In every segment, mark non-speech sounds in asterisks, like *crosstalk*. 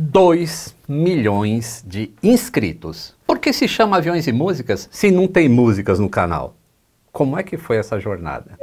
2 milhões de inscritos. Por que se chama Aviões e Músicas se não tem músicas no canal? Como é que foi essa jornada?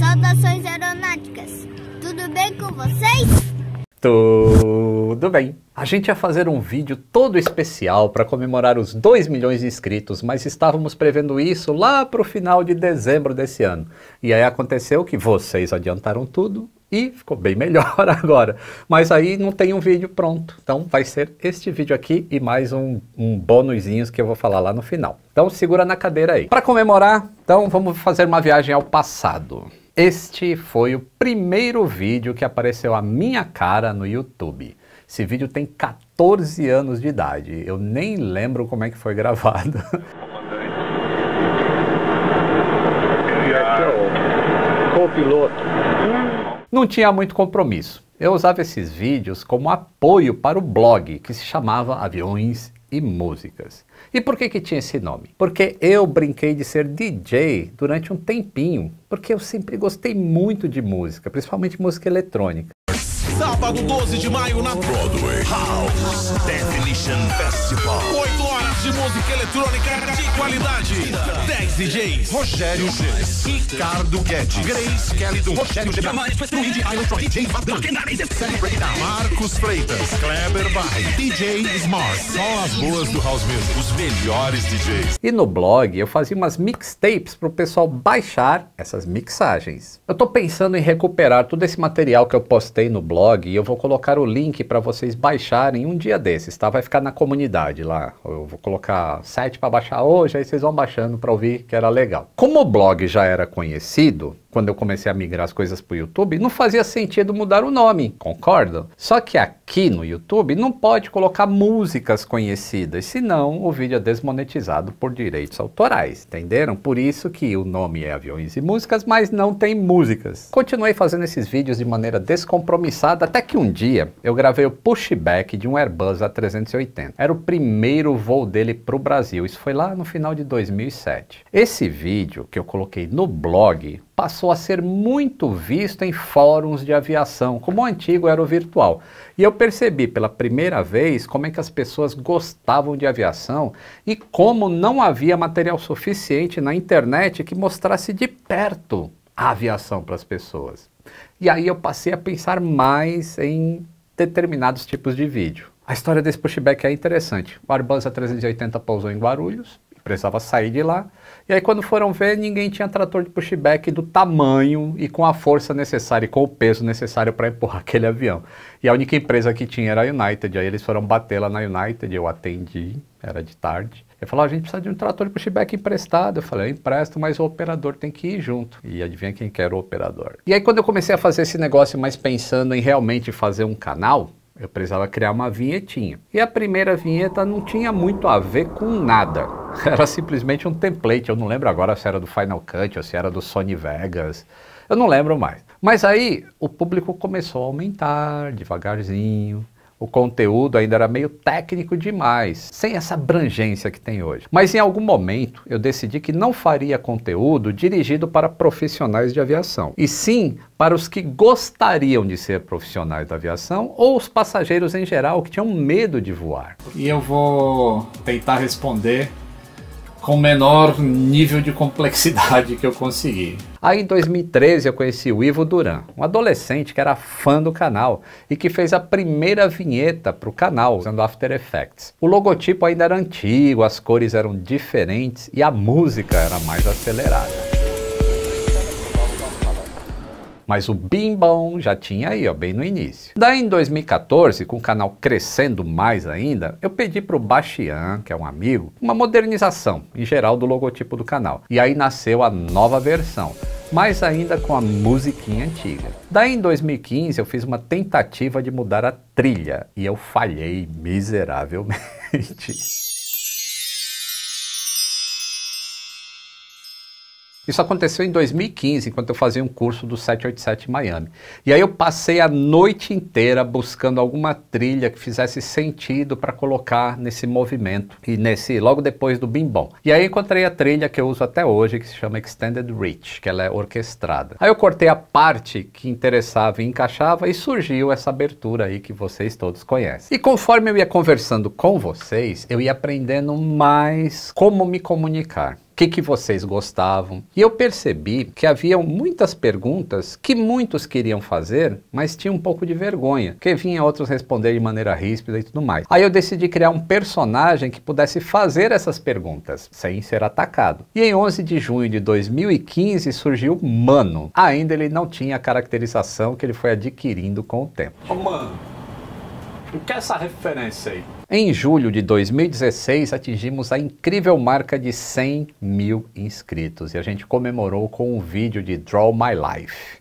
Saudações aeronáuticas, tudo bem com vocês? Tudo bem. A gente ia fazer um vídeo todo especial para comemorar os 2 milhões de inscritos, mas estávamos prevendo isso lá para o final de dezembro desse ano. E aí aconteceu que vocês adiantaram tudo e ficou bem melhor *laughs* agora. Mas aí não tem um vídeo pronto. Então vai ser este vídeo aqui e mais um, um que eu vou falar lá no final. Então segura na cadeira aí. Para comemorar, então vamos fazer uma viagem ao passado. Este foi o primeiro vídeo que apareceu a minha cara no YouTube. Esse vídeo tem 14 anos de idade. Eu nem lembro como é que foi gravado. Copiloto. Não tinha muito compromisso. Eu usava esses vídeos como apoio para o blog que se chamava Aviões e Músicas. E por que, que tinha esse nome? Porque eu brinquei de ser DJ durante um tempinho, porque eu sempre gostei muito de música, principalmente música eletrônica. Sábado 12 de maio na Broadway House Definition Festival. 8 horas de música eletrônica de qualidade. 10 DJs. Rogério G. Ricardo Guedes. Grace Kelly do Rogério G. É Marcos Freitas. Kleber Barre. DJ Smart. Só as boas do House Music. Os melhores DJs. E no blog eu fazia umas mixtapes pro pessoal baixar essas mixagens. Eu tô pensando em recuperar todo esse material que eu postei no blog blog e eu vou colocar o link para vocês baixarem um dia desses, tá? Vai ficar na comunidade lá. Eu vou colocar site para baixar hoje, aí vocês vão baixando para ouvir que era legal. Como o blog já era conhecido, quando eu comecei a migrar as coisas para o YouTube, não fazia sentido mudar o nome, concordam? Só que aqui no YouTube não pode colocar músicas conhecidas, senão o vídeo é desmonetizado por direitos autorais, entenderam? Por isso que o nome é Aviões e Músicas, mas não tem músicas. Continuei fazendo esses vídeos de maneira descompromissada, até que um dia eu gravei o pushback de um Airbus A380. Era o primeiro voo dele para o Brasil, isso foi lá no final de 2007. Esse vídeo que eu coloquei no blog passou a ser muito visto em fóruns de aviação, como o antigo era o virtual. E eu percebi pela primeira vez como é que as pessoas gostavam de aviação e como não havia material suficiente na internet que mostrasse de perto a aviação para as pessoas. E aí eu passei a pensar mais em determinados tipos de vídeo. A história desse pushback é interessante. O Barbosa 380 pousou em Guarulhos, precisava sair de lá. E aí quando foram ver, ninguém tinha trator de pushback do tamanho e com a força necessária e com o peso necessário para empurrar *laughs* aquele avião. E a única empresa que tinha era a United, aí eles foram bater lá na United, eu atendi, era de tarde. Ele falou, a gente precisa de um trator de pushback emprestado. Eu falei, eu empresto, mas o operador tem que ir junto. E adivinha quem quer era o operador. E aí quando eu comecei a fazer esse negócio, mas pensando em realmente fazer um canal, eu precisava criar uma vinhetinha. E a primeira vinheta não tinha muito a ver com nada. *laughs* Era simplesmente um template. Eu não lembro agora se era do Final Cut ou se era do Sony Vegas. Eu não lembro mais. Mas aí o público começou a aumentar devagarzinho. O conteúdo ainda era meio técnico demais, sem essa abrangência que tem hoje. Mas em algum momento eu decidi que não faria conteúdo dirigido para profissionais de aviação, e sim para os que gostariam de ser profissionais da aviação ou os passageiros em geral que tinham medo de voar. E eu vou tentar responder com o menor nível de complexidade que eu consegui. Aí em 2013 eu conheci o Ivo Duran, um adolescente que era fã do canal e que fez a primeira vinheta para o canal usando After Effects. O logotipo ainda era antigo, as cores eram diferentes e a música era mais acelerada. Mas o Bim Bom já tinha aí, ó, bem no início. Daí em 2014, com o canal crescendo mais ainda, eu pedi para o Bastian, que é um amigo, uma modernização em geral do logotipo do canal. E aí nasceu a nova versão mas ainda com a musiquinha antiga. Daí em 2015 eu fiz uma tentativa de mudar a trilha e eu falhei miseravelmente. *laughs* Isso aconteceu em 2015, enquanto eu fazia um curso do 787 Miami. E aí eu passei a noite inteira buscando alguma trilha que fizesse sentido para colocar nesse movimento e nesse logo depois do bimbom. E aí encontrei a trilha que eu uso até hoje, que se chama Extended Reach, que ela é orquestrada. Aí eu cortei a parte que interessava e encaixava e surgiu essa abertura aí que vocês todos conhecem. E conforme eu ia conversando com vocês, eu ia aprendendo mais como me comunicar que, que vocês gostavam. E eu percebi que haviam muitas perguntas que muitos queriam fazer, mas tinham um pouco de vergonha, que vinha outros responder de maneira ríspida e tudo mais. Aí eu decidi criar um personagem que pudesse fazer essas perguntas, sem ser atacado. E em 11 de junho de 2015 surgiu Mano. Ainda ele não tinha a caracterização que ele foi adquirindo com o tempo. Oh, mano. O que é essa referência aí? Em julho de 2016, atingimos a incrível marca de 100 mil inscritos e a gente comemorou com um vídeo de Draw My Life.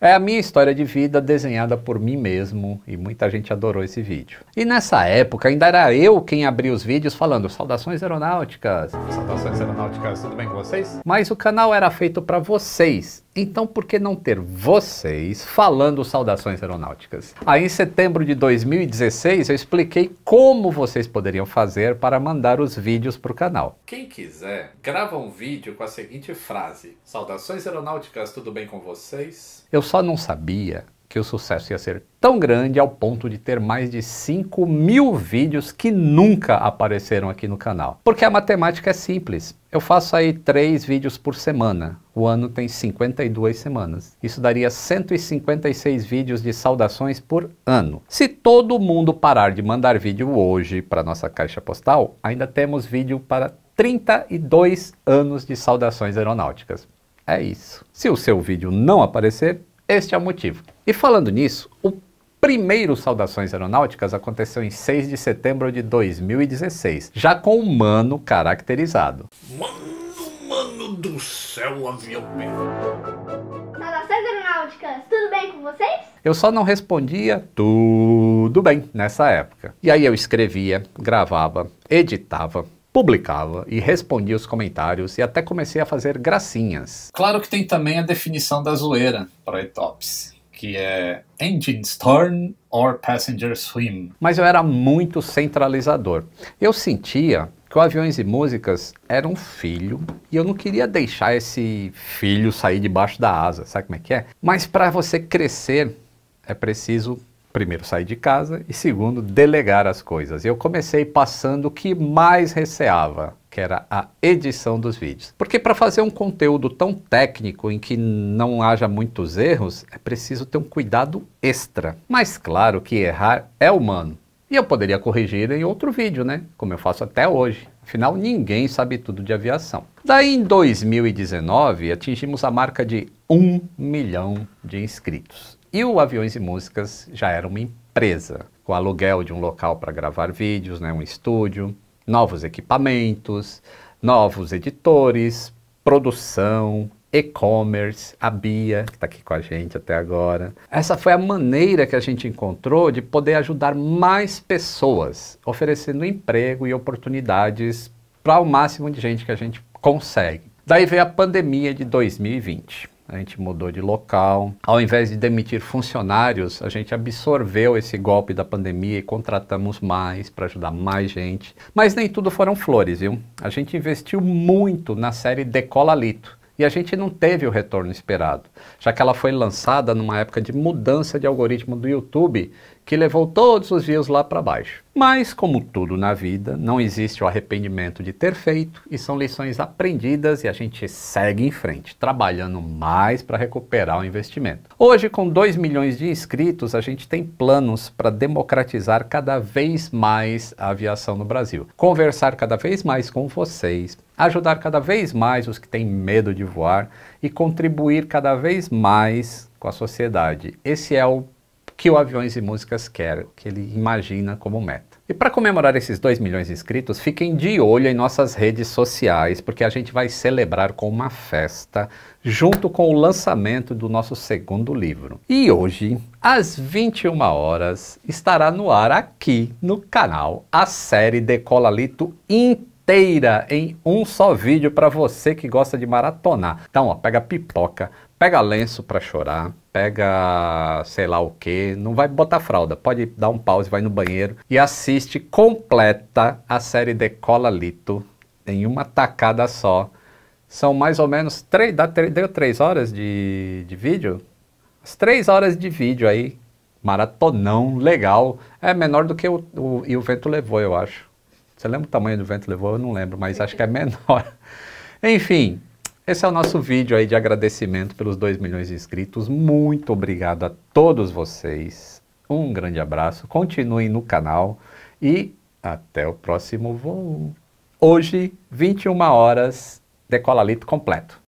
É a minha história de vida desenhada por mim mesmo e muita gente adorou esse vídeo. E nessa época ainda era eu quem abria os vídeos falando saudações aeronáuticas. Saudações aeronáuticas, tudo bem com vocês? Mas o canal era feito para vocês, então, por que não ter vocês falando saudações aeronáuticas? Aí, em setembro de 2016, eu expliquei como vocês poderiam fazer para mandar os vídeos para o canal. Quem quiser, grava um vídeo com a seguinte frase: Saudações aeronáuticas, tudo bem com vocês? Eu só não sabia que o sucesso ia ser tão grande ao ponto de ter mais de 5 mil vídeos que nunca apareceram aqui no canal. Porque a matemática é simples. Eu faço aí 3 vídeos por semana. O ano tem 52 semanas. Isso daria 156 vídeos de saudações por ano. Se todo mundo parar de mandar vídeo hoje para nossa caixa postal, ainda temos vídeo para 32 anos de saudações aeronáuticas. É isso. Se o seu vídeo não aparecer, este é o motivo. E falando nisso, o primeiro Saudações Aeronáuticas aconteceu em 6 de setembro de 2016, já com o Mano caracterizado. Mano, mano do céu, avião meu. Saudações Aeronáuticas, tudo bem com vocês? Eu só não respondia tudo bem nessa época. E aí eu escrevia, gravava, editava, publicava e respondia os comentários e até comecei a fazer gracinhas. Claro que tem também a definição da zoeira para o Etops que é Engine Storm or Passenger Swim. Mas eu era muito centralizador. Eu sentia que o Aviões e Músicas era um filho e eu não queria deixar esse filho sair debaixo da asa, sabe como é que é? Mas para você crescer é preciso primeiro sair de casa e segundo delegar as coisas. Eu comecei passando o que mais receava, que era a edição dos vídeos. Porque para fazer um conteúdo tão técnico em que não haja muitos erros, é preciso ter um cuidado extra. Mas claro que errar é humano. E eu poderia corrigir em outro vídeo, né? Como eu faço até hoje. Afinal, ninguém sabe tudo de aviação. Daí em 2019, atingimos a marca de 1 milhão de inscritos. E o Aviões e Músicas já era uma empresa, com aluguel de um local para gravar vídeos, né, um estúdio, novos equipamentos, novos editores, produção, e-commerce, a Bia, que está aqui com a gente até agora. Essa foi a maneira que a gente encontrou de poder ajudar mais pessoas, oferecendo emprego e oportunidades para o máximo de gente que a gente consegue. Daí veio a pandemia de 2020 a gente mudou de local. Ao invés de demitir funcionários, a gente absorveu esse golpe da pandemia e contratamos mais para ajudar mais gente. Mas nem tudo foram flores, viu? A gente investiu muito na série Decola Lito e a gente não teve o retorno esperado, já que ela foi lançada numa época de mudança de algoritmo do YouTube que levou todos os rios lá para baixo. Mas, como tudo na vida, não existe o arrependimento de ter feito e são lições aprendidas e a gente segue em frente, trabalhando mais para recuperar o investimento. Hoje, com 2 milhões de inscritos, a gente tem planos para democratizar cada vez mais a aviação no Brasil, conversar cada vez mais com vocês, ajudar cada vez mais os que têm medo de voar e contribuir cada vez mais com a sociedade. Esse é o que o Aviões e Músicas quer, que ele imagina como meta. E para comemorar esses 2 milhões de inscritos, fiquem de olho em nossas redes sociais, porque a gente vai celebrar com uma festa junto com o lançamento do nosso segundo livro. E hoje, às 21 horas, estará no ar aqui no canal a série Decola Lito inteira em um só vídeo para você que gosta de maratonar. Então, ó, pega pipoca, pega lenço para chorar, pega sei lá o que, não vai botar fralda, pode dar um pause, vai no banheiro e assiste completa a série Decola Lito em uma tacada só. São mais ou menos três, dá, três, deu três horas de, de vídeo? As três horas de vídeo aí, maratonão, legal. É menor do que o, o, E o Vento Levou, eu acho. Você lembra o tamanho do Vento Levou? Eu não lembro, mas acho que é menor. *laughs* Enfim, esse é o nosso vídeo aí de agradecimento pelos 2 milhões de inscritos. Muito obrigado a todos vocês. Um grande abraço. Continuem no canal e até o próximo voo. Hoje, 21 horas, decolalito completo.